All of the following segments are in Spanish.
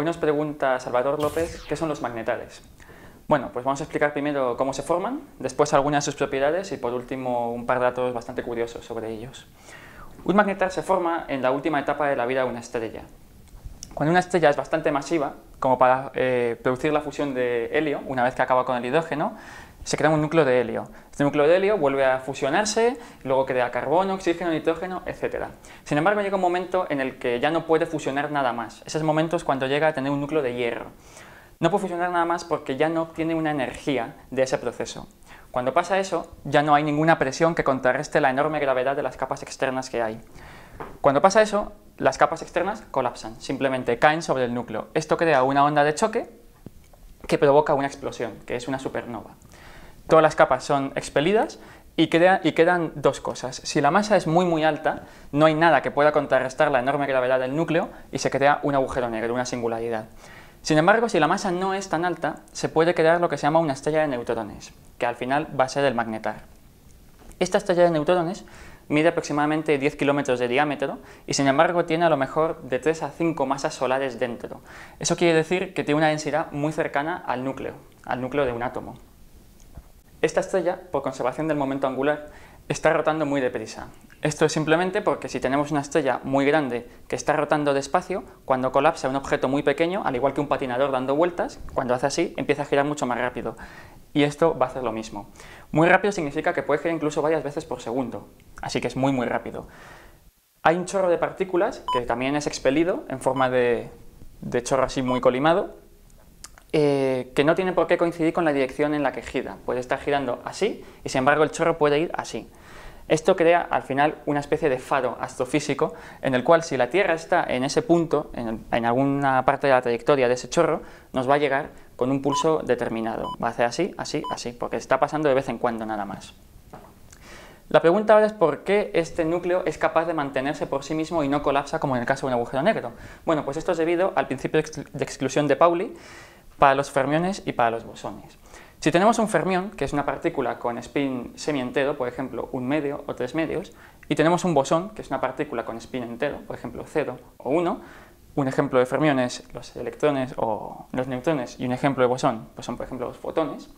Hoy nos pregunta Salvador López qué son los magnetares. Bueno, pues vamos a explicar primero cómo se forman, después algunas de sus propiedades y por último un par de datos bastante curiosos sobre ellos. Un magnetar se forma en la última etapa de la vida de una estrella. Cuando una estrella es bastante masiva, como para eh, producir la fusión de helio, una vez que acaba con el hidrógeno, se crea un núcleo de helio. Este núcleo de helio vuelve a fusionarse, luego crea carbono, oxígeno, nitrógeno, etc. Sin embargo, llega un momento en el que ya no puede fusionar nada más. Ese momento es cuando llega a tener un núcleo de hierro. No puede fusionar nada más porque ya no obtiene una energía de ese proceso. Cuando pasa eso, ya no hay ninguna presión que contrarreste la enorme gravedad de las capas externas que hay. Cuando pasa eso, las capas externas colapsan, simplemente caen sobre el núcleo. Esto crea una onda de choque que provoca una explosión, que es una supernova todas las capas son expelidas y, quedan dos cosas. Si la masa es muy muy alta, no hay nada que pueda contrarrestar la enorme gravedad del núcleo y se crea un agujero negro, una singularidad. Sin embargo, si la masa no es tan alta, se puede crear lo que se llama una estrella de neutrones, que al final va a ser el magnetar. Esta estrella de neutrones mide aproximadamente 10 kilómetros de diámetro y sin embargo tiene a lo mejor de 3 a 5 masas solares dentro. Eso quiere decir que tiene una densidad muy cercana al núcleo, al núcleo de un átomo. Esta estrella, por conservación del momento angular, está rotando muy deprisa. Esto es simplemente porque si tenemos una estrella muy grande que está rotando despacio, cuando colapsa un objeto muy pequeño, al igual que un patinador dando vueltas, cuando hace así, empieza a girar mucho más rápido. Y esto va a hacer lo mismo. Muy rápido significa que puede girar incluso varias veces por segundo, así que es muy muy rápido. Hay un chorro de partículas que también es expelido en forma de, de chorro así muy colimado, eh, que no tiene por qué coincidir con la dirección en la que gira. Puede estar girando así y sin embargo el chorro puede ir así. Esto crea al final una especie de faro astrofísico en el cual si la Tierra está en ese punto, en, en alguna parte de la trayectoria de ese chorro, nos va a llegar con un pulso determinado. Va a hacer así, así, así, porque está pasando de vez en cuando nada más. La pregunta ahora es por qué este núcleo es capaz de mantenerse por sí mismo y no colapsa como en el caso de un agujero negro. Bueno, pues esto es debido al principio de exclusión de Pauli, para los fermiones y para los bosones. Si tenemos un fermión, que es una partícula con spin semientero, por ejemplo, un medio o tres medios, y tenemos un bosón, que es una partícula con spin entero, por ejemplo, 0 o 1, un ejemplo de fermiones, los electrones o los neutrones y un ejemplo de bosón pues son, por ejemplo, los fotones.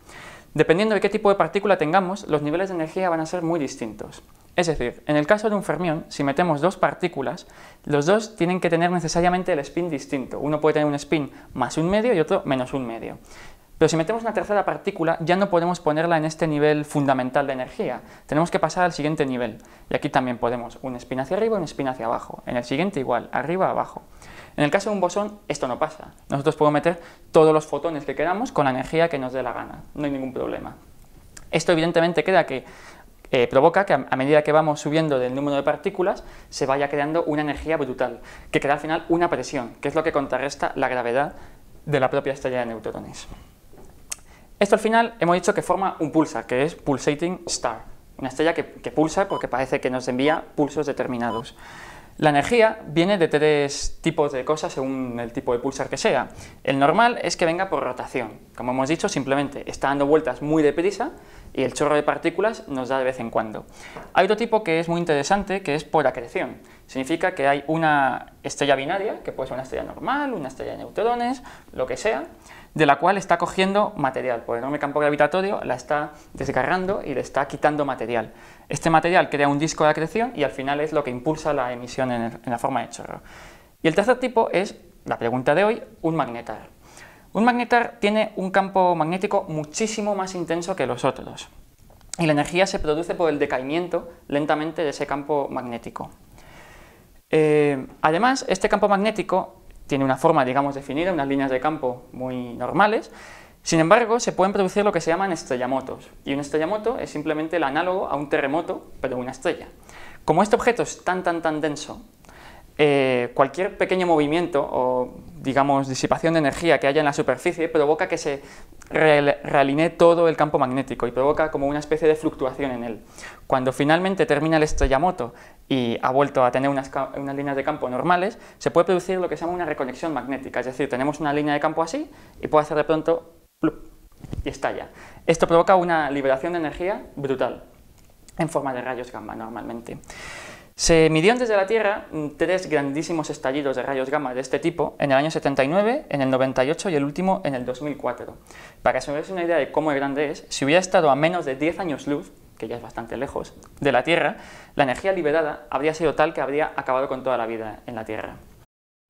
Dependiendo de qué tipo de partícula tengamos, los niveles de energía van a ser muy distintos. Es decir, en el caso de un fermión, si metemos dos partículas, los dos tienen que tener necesariamente el spin distinto. Uno puede tener un spin más un medio y otro menos un medio. Pero si metemos una tercera partícula, ya no podemos ponerla en este nivel fundamental de energía. Tenemos que pasar al siguiente nivel. Y aquí también podemos un spin hacia arriba y un spin hacia abajo. En el siguiente igual, arriba, abajo. En el caso de un bosón, esto no pasa. Nosotros podemos meter todos los fotones que queramos con la energía que nos dé la gana. No hay ningún problema. Esto evidentemente queda que eh, provoca que a, medida que vamos subiendo del número de partículas se vaya creando una energía brutal, que crea al final una presión, que es lo que contrarresta la gravedad de la propia estrella de neutrones. Esto al final hemos dicho que forma un pulsar, que es pulsating star, una estrella que pulsa porque parece que nos envía pulsos determinados. La energía viene de tres tipos de cosas según el tipo de pulsar que sea. El normal es que venga por rotación. Como hemos dicho, simplemente está dando vueltas muy deprisa y el chorro de partículas nos da de vez en cuando. Hay otro tipo que es muy interesante, que es por acreción. Significa que hay una estrella binaria, que puede ser una estrella normal, una estrella de neutrones, lo que sea, de la cual está cogiendo material. Por el enorme campo gravitatorio la está desgarrando y le está quitando material. Este material crea un disco de acreción y al final es lo que impulsa la emisión en, en la forma de chorro. Y el tercer tipo es, la pregunta de hoy, un magnetar. Un magnetar tiene un campo magnético muchísimo más intenso que los otros. Y la energía se produce por el decaimiento lentamente de ese campo magnético. Eh, además, este campo magnético tiene una forma, digamos, definida, unas líneas de campo muy normales, sin embargo, se pueden producir lo que se llaman estrellamotos, y un estrellamoto es simplemente el análogo a un terremoto, pero una estrella. Como este objeto es tan, tan, tan denso, eh, cualquier pequeño movimiento o, digamos, disipación de energía que haya en la superficie provoca que se realinea todo el campo magnético y provoca como una especie de fluctuación en él. Cuando finalmente termina el estrellamoto y ha vuelto a tener unas, unas, líneas de campo normales, se puede producir lo que se llama una reconexión magnética, es decir, tenemos una línea de campo así y puede hacer de pronto y estalla. Esto provoca una liberación de energía brutal en forma de rayos gamma normalmente. Se midieron desde la Tierra mm, tres grandísimos estallidos de rayos gamma de este tipo en el año 79, en el 98 y el último en el 2004. Para que se os una idea de cómo grande es, si hubiera estado a menos de 10 años luz, que ya es bastante lejos, de la Tierra, la energía liberada habría sido tal que habría acabado con toda la vida en la Tierra.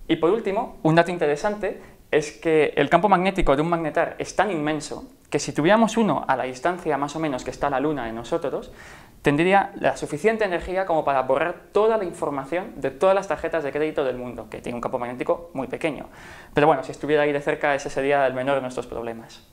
Y por último, un dato interesante es que el campo magnético de un magnetar es tan inmenso que si tuviéramos uno a la distancia más o menos que está la Luna de nosotros, tendría la suficiente energía como para borrar toda la información de todas las tarjetas de crédito del mundo, que tiene un campo magnético muy pequeño. Pero bueno, si estuviera ahí de cerca, ese sería el menor de nuestros problemas.